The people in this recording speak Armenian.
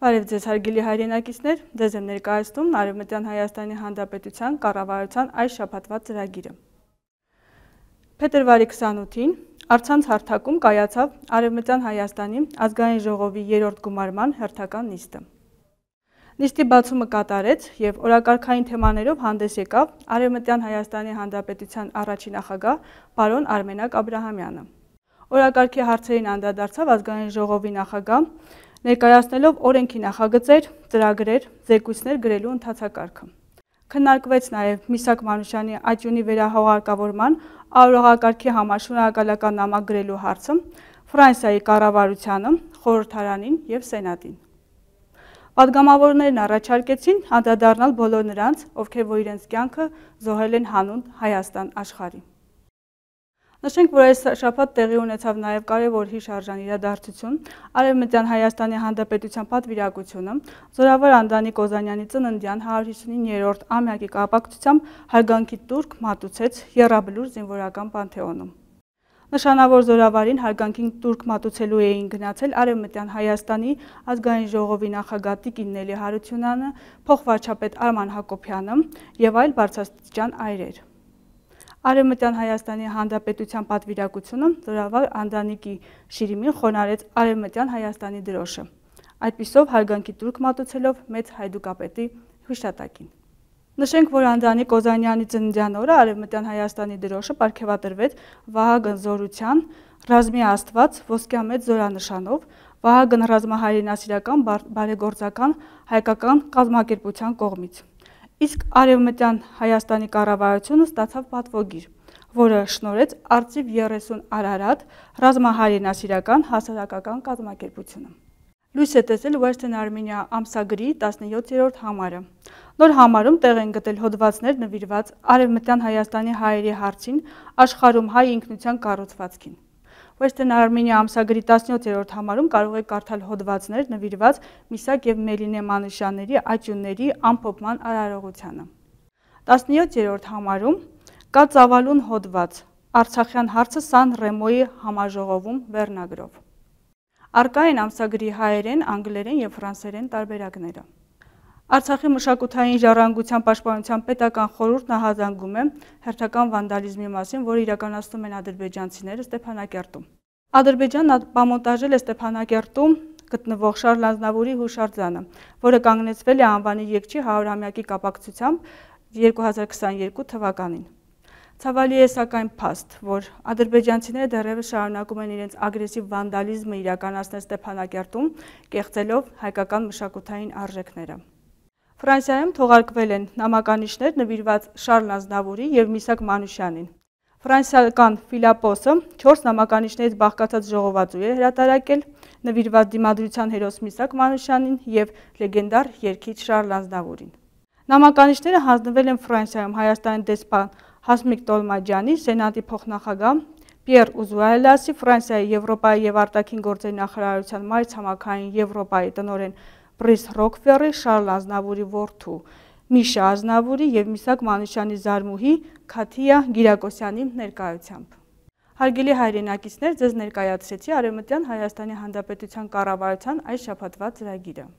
Բարև ձեզ հարգելի հայրենակիցներ, ձեզ եմ ներկայացնում Արևմտյան Հայաստանի Հանրապետության կառավարության այս շաբաթվա ծրագիրը։ Փետրվարի 28-ին Արցանց հարթակում կայացավ Արևմտյան Հայաստանի ազգային ժողովի 3-րդ գումարման հերթական նիստը։ Նիստի բացումը կատարեց եւ օրակարգային թեմաներով հանդես եկավ Արևմտյան Հայաստանի Հանրապետության առաջին նախագահ պարոն Արմենակ Աբրահամյանը։ Օրակարգի հարցերին անդրադարձավ ազգային ժողովի նախագահ ներկայացնելով օրենքի նախագծեր, ծրագրեր, զեկույցներ գրելու ընթացակարգը։ Քննարկվեց նաև Միսակ Մանուշյանի աճյունի վերահողարկավորման արողակարգի համար շնորհակալական նամակ գրելու հարցը Ֆրանսիայի կառավարությանը, խորհրդարանին եւ սենատին։ Պատգամավորներն առաջարկեցին անդրադառնալ բոլոր նրանց, ովքեր որ իրենց կյանքը զոհել են հանուն Հայաստան աշխարհին։ Նշենք, որ այս շաբաթ տեղի ունեցավ նաև կարևոր հիշարժան իրադարձություն՝ Արևմտյան Հայաստանի Հանրապետության պատվիրակությունը, Զորավար Անդրանիկ Օզանյանի ծննդյան 159-րդ ամյակի կապակցությամբ հարգանքի տուրք մատուցեց Եռաբլուր զինվորական Պանթեոնում։ Նշանավոր զորավարին հարգանքին տուրք մատուցելու էին գնացել արևմտյան Հայաստանի ազգային ժողովի նախագատի կիննելի Հարությունյանը, փոխվարչապետ Արման Հակոբյանը եւ այլ բարձրաստիճան այրեր։ Արևմտյան Հայաստանի Հանրապետության պատվիրակությունը զորավար Անդրանիկի Շիրիմին խոնարեց Արևմտյան Հայաստանի դրոշը։ Այդպիսով հարգանքի տուրք մատուցելով մեծ հայդուկապետի հուշատակին։ Նշենք, որ Անդրանիկ Օզանյանի ծննդյան օրը Արևմտյան Հայաստանի դրոշը ապարգևատրվեց Վահագն Զորության ռազմի աստված ոսկյա մեծ զորանշանով, Վահագն ռազմահայրենասիրական բարեգործական հայկական կազմակերպության կողմից իսկ արևմտյան Հայաստանի կառավարությունը ստացավ պատվոգիր, որը շնորեց Արծիվ 30 Արարատ ռազմահայրենասիրական հասարակական կազմակերպությունը։ Լույս է տեսել Western Armenia ամսագրի 17-րդ համարը։ Նոր համարում տեղ են գտել հոդվածներ նվիրված Արևմտյան Հայաստանի հայերի հարցին, աշխարհում հայ ինքնության կառուցվածքին։ Western Armenia ամսագրի 17-րդ համարում կարող եք կարդալ հոդվածներ նվիրված Միսակ եւ Մելինե Մանուշյանների աճյունների ամփոփման արարողությանը։ 17-րդ համարում կա ծավալուն հոդված Արցախյան հարցը Սան Ռեմոյի համաժողովում վերնագրով։ Արկա են ամսագրի հայերեն, անգլերեն եւ ֆրանսերեն տարբերակները։ Արցախի մշակութային ժառանգության պաշտպանության պետական խորհուրդն ահազանգում է հերթական վանդալիզմի մասին, որը իրականացնում են ադրբեջանցիները Ստեփանակերտում։ Ադրբեջանն ապամոնտաժել է Ստեփանակերտում գտնվող Շարլ Ազնավուրի հուշարձանը, որը կանգնեցվել է անվանի եկչի 100-ամյակի կապակցությամբ 2022 թվականին։ Ցավալի է սակայն փաստ, որ ադրբեջանցիները դեռևս շարունակում են իրենց ագրեսիվ վանդալիզմը իրականացնել Ստեփանակերտում, կեղծելով հայկական մշակութային արժեքները։ Ֆրանսիայում թողարկվել են նամականիշներ նվիրված Շարլ Ազնավուրի եւ Միսակ Մանուշյանին։ Ֆրանսիական Ֆիլապոսը 4 նամականիշներից բաղկացած ժողովածու է հրատարակել նվիրված դիմադրության հերոս Միսակ Մանուշյանին եւ լեգենդար երգիչ Շարլ Ազնավուրին։ Նամականիշները հանձնվել են Ֆրանսիայում Հայաստանի դեսպան Հասմիկ Տոլմաջյանի, Սենատի փոխնախագահ Պիեր Ուզուայելասի, Ֆրանսիայի Եվրոպայի եւ արտաքին գործերի նախարարության մայրց համակային Եվրոպայի տնօրեն Պրիս Ռոքվերի, Շարլ Ազնավուրի որդու, Միշա Ազնավուրի եւ Միսակ Մանուշյանի զարմուհի Քաթիա Գիրակոսյանի ներկայությամբ։ Հարգելի հայրենակիցներ, ձեզ ներկայացրեցի Արևմտյան Հայաստանի Հանրապետության կառավարության այս շաբաթվա ծրագիրը։